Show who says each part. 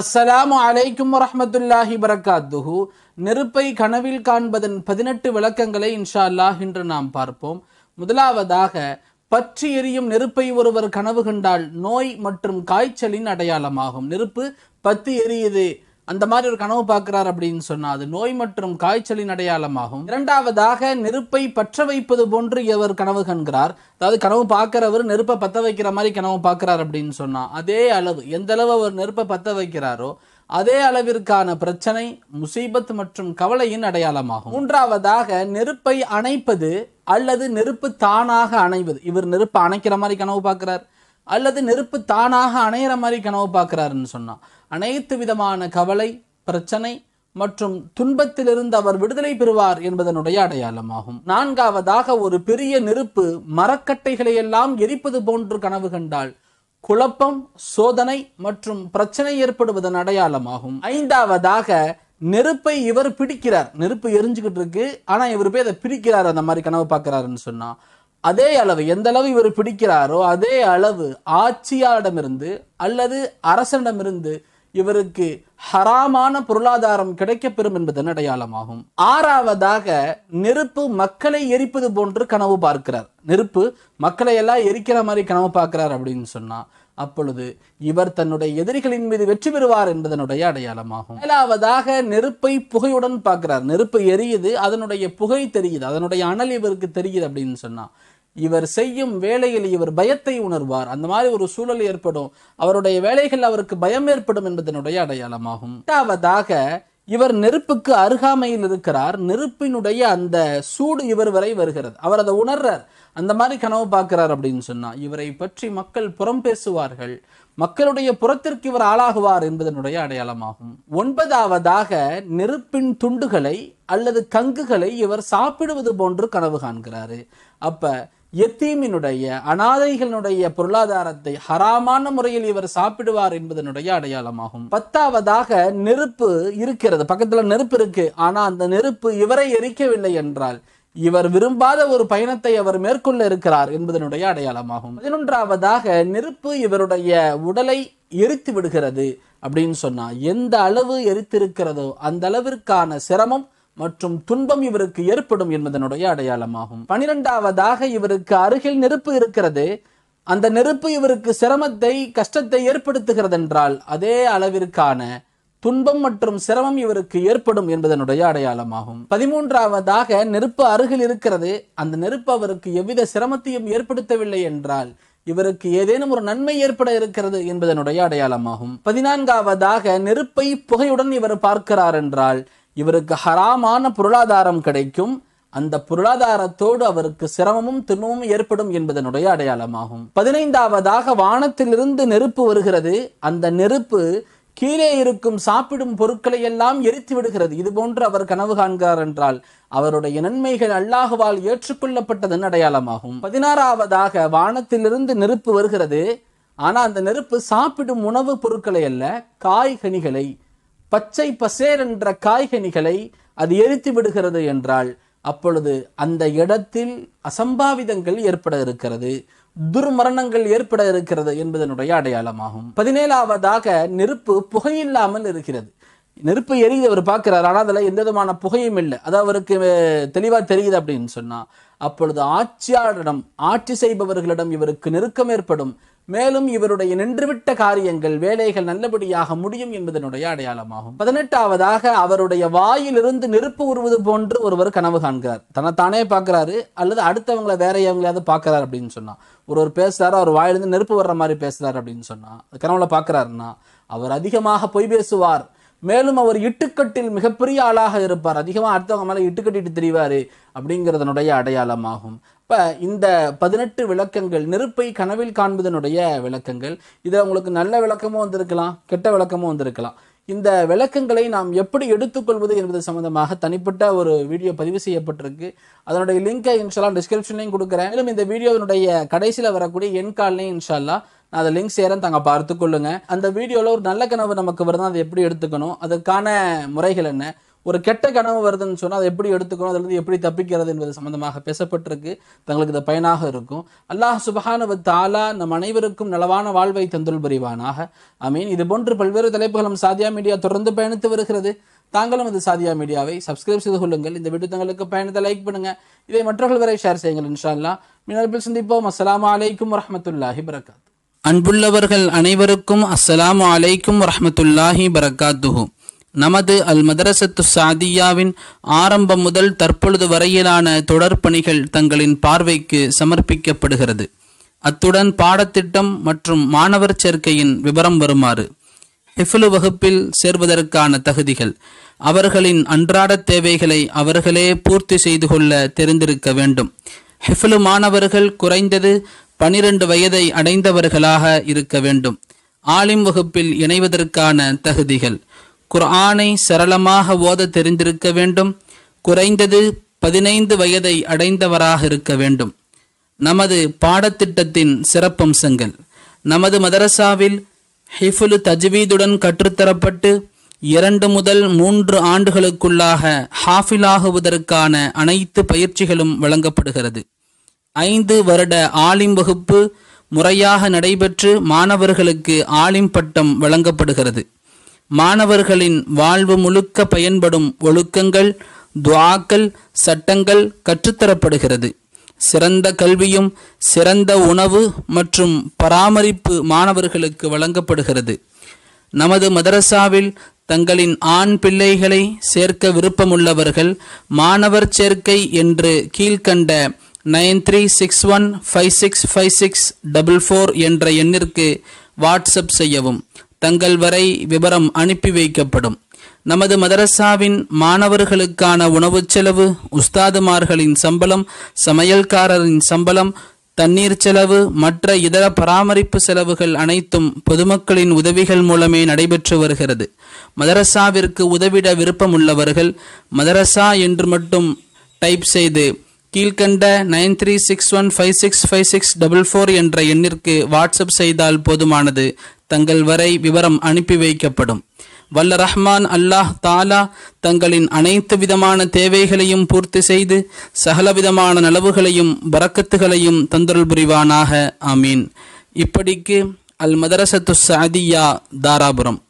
Speaker 1: அஸ்ஸலாமு அலைக்கும் வரமத்துல்லாஹி வரகாத்துஹு நெருப்பை கனவில் காண்பதன் பதினெட்டு விளக்கங்களை இன்ஷா அல்லாஹ் இன்று நாம் பார்ப்போம் முதலாவதாக பற்றி எரியும் நெருப்பை ஒருவர் கனவு கண்டால் நோய் மற்றும் காய்ச்சலின் அடையாளமாகும் நெருப்பு பத்தி எரியுது அந்த மாதிரி ஒரு கனவு பார்க்கிறார் அப்படின்னு சொன்னால் அது நோய் மற்றும் காய்ச்சலின் அடையாளமாகும் இரண்டாவதாக நெருப்பை பற்ற வைப்பது போன்று இவர் கனவு கண்கிறார் அதாவது கனவு பார்க்கிறவர் நெருப்பை பற்ற வைக்கிற மாதிரி கனவு பார்க்கிறார் அப்படின்னு சொன்னால் அதே அளவு எந்த அளவு அவர் நெருப்பை பற்ற வைக்கிறாரோ அதே அளவிற்கான பிரச்சனை முசீபத் மற்றும் கவலையின் அடையாளமாகும் மூன்றாவதாக நெருப்பை அணைப்பது அல்லது நெருப்பு தானாக அணைவது இவர் நெருப்பை அணைக்கிற மாதிரி கனவு பார்க்கிறார் அல்லது நெருப்பு தானாக அணையிற மாதிரி கனவு பார்க்கிறாருன்னு சொன்னால் அனைத்து விதமான கவலை பிரச்சனை மற்றும் துன்பத்திலிருந்து அவர் விடுதலை பெறுவார் என்பதனுடைய அடையாளமாகும் நான்காவதாக ஒரு பெரிய நெருப்பு மரக்கட்டைகளை எல்லாம் எரிப்பது போன்று கனவு கண்டால் குழப்பம் சோதனை மற்றும் பிரச்சனை ஏற்படுவதன் அடையாளமாகும் ஐந்தாவதாக நெருப்பை இவர் பிடிக்கிறார் நெருப்பு எரிஞ்சுக்கிட்டு இருக்கு ஆனால் இவர் போய் அதை பிடிக்கிறார் அந்த மாதிரி கனவு பார்க்குறாருன்னு சொன்னா அதே அளவு எந்த அளவு இவர் பிடிக்கிறாரோ அதே அளவு ஆட்சியாரிடமிருந்து அல்லது அரசனிடமிருந்து இவருக்கு ஹராமான பொருளாதாரம் கிடைக்கப்பெறும் என்பதன் அடையாளமாகும் ஆறாவதாக நெருப்பு மக்களை எரிப்பது போன்று கனவு பார்க்கிறார் நெருப்பு மக்களை எல்லாம் எரிக்கிற மாதிரி கனவு பார்க்கிறார் அப்படின்னு சொன்னா அப்பொழுது இவர் தன்னுடைய எதிரிகளின் மீது வெற்றி பெறுவார் என்பதனுடைய அடையாளமாகும் முதலாவதாக நெருப்பை புகையுடன் பார்க்கிறார் நெருப்பு எரியுது அதனுடைய புகை தெரியுது அதனுடைய அனல் இவருக்கு தெரியுது அப்படின்னு சொன்னா இவர் செய்யும் வேலையில் இவர் பயத்தை உணர்வார் அந்த மாதிரி ஒரு சூழல் ஏற்படும் அவருடைய வேலைகள் அவருக்கு பயம் ஏற்படும் என்பதனுடைய அடையாளமாகும் இரண்டாவதாக இவர் நெருப்புக்கு அருகாமையில் இருக்கிறார் நெருப்பினுடைய அந்த சூடு இவர் வரை வருகிறது அவர் அதை உணர்றார் அந்த மாதிரி கனவு பார்க்கிறார் அப்படின்னு சொன்னா இவரை பற்றி மக்கள் புறம் பேசுவார்கள் மக்களுடைய புறத்திற்கு இவர் ஆளாகுவார் என்பதனுடைய அடையாளமாகும் ஒன்பதாவதாக நெருப்பின் துண்டுகளை அல்லது கங்குகளை இவர் சாப்பிடுவது போன்று கனவு காண்கிறாரு அப்போ எத்தீமினுடைய அனாதைகளினுடைய பொருளாதாரத்தை ஹராமான முறையில் இவர் சாப்பிடுவார் என்பதனுடைய அடையாளமாகும் பத்தாவதாக நெருப்பு இருக்கிறது பக்கத்துல நெருப்பு இருக்கு ஆனா அந்த நெருப்பு இவரை எரிக்கவில்லை என்றால் இவர் விரும்பாத ஒரு பயணத்தை அவர் மேற்கொள்ள இருக்கிறார் என்பதனுடைய அடையாளமாகும் பதினொன்றாவதாக நெருப்பு இவருடைய உடலை எரித்து விடுகிறது அப்படின்னு சொன்னா எந்த அளவு எரித்திருக்கிறதோ அந்த அளவிற்கான சிரமம் மற்றும் துன்பம் இவருக்கு ஏற்படும் என்பதனுடைய அடையாளமாகும் பனிரெண்டாவதாக இவருக்கு அருகில் நெருப்பு இருக்கிறது அந்த நெருப்பு இவருக்கு சிரமத்தை கஷ்டத்தை ஏற்படுத்துகிறது என்றால் அதே அளவிற்கான துன்பம் மற்றும் சிரமம் இவருக்கு ஏற்படும் என்பதனுடைய அடையாளமாகும் பதிமூன்றாவதாக நெருப்பு அருகில் இருக்கிறது அந்த நெருப்பு அவருக்கு எவ்வித சிரமத்தையும் ஏற்படுத்தவில்லை என்றால் இவருக்கு ஏதேனும் ஒரு நன்மை ஏற்பட இருக்கிறது என்பதனுடைய அடையாளமாகும் பதினான்காவதாக நெருப்பை புகையுடன் இவர் பார்க்கிறார் என்றால் இவருக்கு ஹராமான பொருளாதாரம் கிடைக்கும் அந்த பொருளாதாரத்தோடு அவருக்கு சிரமமும் துன்பமும் ஏற்படும் என்பதனுடைய அடையாளமாகும் பதினைந்தாவதாக வானத்திலிருந்து நெருப்பு வருகிறது அந்த நெருப்பு கீழே இருக்கும் சாப்பிடும் பொருட்களை எல்லாம் எரித்து விடுகிறது இது போன்று அவர் கனவு காண்கிறார் என்றால் அவருடைய நன்மைகள் அல்லாஹுவால் ஏற்றுக்கொள்ளப்பட்டதன் அடையாளமாகும் பதினாறாவதாக வானத்திலிருந்து நெருப்பு வருகிறது ஆனால் அந்த நெருப்பு சாப்பிடும் உணவுப் பொருட்களை அல்ல காய்கனிகளை பச்சை பசேர் என்ற காய்கனிகளை அது எரித்து விடுகிறது என்றால் அப்பொழுது அந்த இடத்தில் அசம்பாவிதங்கள் ஏற்பட இருக்கிறது துர்மரணங்கள் ஏற்பட இருக்கிறது என்பதனுடைய அடையாளமாகும் பதினேழாவதாக நெருப்பு புகையில்லாமல் இருக்கிறது நெருப்பு எரியுது அவர் பார்க்குறாரு ஆனால் அதில் எந்த விதமான புகையும் இல்லை அது அவருக்கு தெளிவாக தெரியுது அப்படின்னு சொன்னால் அப்பொழுது ஆட்சியாளரிடம் ஆட்சி செய்பவர்களிடம் இவருக்கு நெருக்கம் ஏற்படும் மேலும் இவருடைய நின்றுவிட்ட காரியங்கள் வேலைகள் நல்லபடியாக முடியும் என்பதனுடைய அடையாளமாகும் பதினெட்டாவதாக அவருடைய வாயிலிருந்து நெருப்பு உருவது போன்று ஒருவர் கனவு காண்கிறார் தன்னைத்தானே பார்க்கிறாரு அல்லது அடுத்தவங்களை வேற எவங்களையாவது பார்க்கிறார் அப்படின்னு சொன்னால் ஒருவர் பேசுறாரு அவர் வாயிலிருந்து நெருப்பு வர்ற மாதிரி பேசுறாரு அப்படின்னு சொன்னால் கனவுல பார்க்கிறாருன்னா அவர் அதிகமாக பொய் பேசுவார் மேலும் அவர் இட்டுக்கட்டில் மிகப்பெரிய ஆளாக இருப்பார் அதிகமாக அடுத்தவங்க மேலே இட்டுக்கட்டிட்டு தெரிவார் அப்படிங்கிறதனுடைய அடையாளமாகும் இப்போ இந்த பதினெட்டு விளக்கங்கள் நெருப்பை கனவில் காண்பதனுடைய விளக்கங்கள் இதில் உங்களுக்கு நல்ல விளக்கமும் வந்திருக்கலாம் கெட்ட விளக்கமும் வந்திருக்கலாம் இந்த விளக்கங்களை நாம் எப்படி எடுத்துக்கொள்வது என்பது சம்பந்தமாக தனிப்பட்ட ஒரு வீடியோ பதிவு செய்யப்பட்டிருக்கு அதனுடைய லிங்கை இன்ஷாலாம் டிஸ்கிரிப்ஷன்லையும் கொடுக்குறேன் மேலும் இந்த வீடியோவினுடைய கடைசியில் வரக்கூடிய கால்லையும் இன்ஷால்லா நான் அதை லிங்க் சேரன் தாங்க பார்த்து கொள்ளுங்க அந்த வீடியோவில் ஒரு நல்ல கனவு நமக்கு வருது அதை எப்படி எடுத்துக்கணும் அதற்கான முறைகள் என்ன ஒரு கெட்ட கனவு வருதுன்னு சொன்னால் அதை எப்படி எடுத்துக்கணும் இருந்து எப்படி தப்பிக்கிறது என்பது சம்பந்தமாக பேசப்பட்டிருக்கு தங்களுக்கு இது பயனாக இருக்கும் அல்லாஹ் சுபஹானவ தாலா நம் அனைவருக்கும் நலவான வாழ்வை தந்துள் புரிவானாக மீன் இது போன்று பல்வேறு தலைப்புகளும் சாதியா மீடியா தொடர்ந்து பயணித்து வருகிறது தாங்களும் அது சாதியா மீடியாவை சப்ஸ்கிரைப் செய்து கொள்ளுங்கள் இந்த வீடியோ தங்களுக்கு பயணத்தை லைக் பண்ணுங்கள் இதை மற்றவர்கள் வரை ஷேர் செய்யுங்கள் இன்ஷா அல்லா மீனப்பில் சந்திப்போம் அஸ்லாம் வலைக்கம் வரமத்துல்லாஹி வரகாத் அன்புள்ளவர்கள் அனைவருக்கும் அஸ்ஸலாமு அலைக்கும் வரமத்துல்லாஹி பரகாத்துஹு நமது அல் மதரசத்து சாதியாவின் ஆரம்பம் முதல் தற்பொழுது வரையிலான தொடர் பணிகள் தங்களின் பார்வைக்கு சமர்ப்பிக்கப்படுகிறது அத்துடன் பாடத்திட்டம் மற்றும் மாணவர் சேர்க்கையின் விவரம் வருமாறு ஹிஃபுலு வகுப்பில் சேர்வதற்கான தகுதிகள் அவர்களின் அன்றாட தேவைகளை அவர்களே பூர்த்தி செய்து கொள்ள தெரிந்திருக்க வேண்டும் ஹிஃபுலு மாணவர்கள் குறைந்தது பனிரெண்டு வயதை அடைந்தவர்களாக இருக்க வேண்டும் ஆலிம் வகுப்பில் இணைவதற்கான தகுதிகள் குர்ஆனை சரளமாக ஓத தெரிந்திருக்க வேண்டும் குறைந்தது பதினைந்து வயதை அடைந்தவராக இருக்க வேண்டும் நமது பாடத்திட்டத்தின் சிறப்பம்சங்கள் நமது மதரசாவில் ஹிஃபுல் தஜ்வீதுடன் கற்றுத்தரப்பட்டு இரண்டு முதல் மூன்று ஆண்டுகளுக்குள்ளாக ஹாஃபிலாகுவதற்கான அனைத்து பயிற்சிகளும் வழங்கப்படுகிறது ஐந்து வருட ஆலிம் வகுப்பு முறையாக நடைபெற்று மாணவர்களுக்கு ஆலிம் பட்டம் வழங்கப்படுகிறது மாணவர்களின் வாழ்வு முழுக்க பயன்படும் ஒழுக்கங்கள் துவாக்கள் சட்டங்கள் கற்றுத்தரப்படுகிறது சிறந்த கல்வியும் சிறந்த உணவு மற்றும் பராமரிப்பு மாணவர்களுக்கு வழங்கப்படுகிறது நமது மதரசாவில் தங்களின் ஆண் பிள்ளைகளை சேர்க்க விருப்பமுள்ளவர்கள் மாணவர் சேர்க்கை என்று கீழ்கண்ட nine three six one five six five six double four என்ற எண்ணிற்கு வாட்ஸ்அப் செய்யவும் தங்கள் வரை விவரம் அனுப்பி வைக்கப்படும் நமது மதரசாவின் மாணவர்களுக்கான உணவுச் செலவு உஸ்தாதுமார்களின் சம்பளம் சமையல்காரரின் சம்பளம் தண்ணீர் செலவு மற்ற இதர பராமரிப்பு செலவுகள் அனைத்தும் பொதுமக்களின் உதவிகள் மூலமே நடைபெற்று வருகிறது மதரசாவிற்கு உதவிட விருப்பமுள்ளவர்கள் மதரசா என்று மட்டும் டைப் செய்து கீழ்கண்ட nine three six one five six five six double four என்ற எண்ணிற்கு வாட்ஸ்அப் செய்தால் போதுமானது தங்கள் வரை விவரம் அனுப்பி வைக்கப்படும் வல்ல ரஹ்மான் அல்லாஹ் தாலா தங்களின் அனைத்து விதமான தேவைகளையும் பூர்த்தி செய்து சகலவிதமான நலவுகளையும் வரக்கத்துகளையும் தந்தருள் புரிவானாக ஆமீன் இப்படிக்கு அல் மதரசத்து சாதியா தாராபுரம்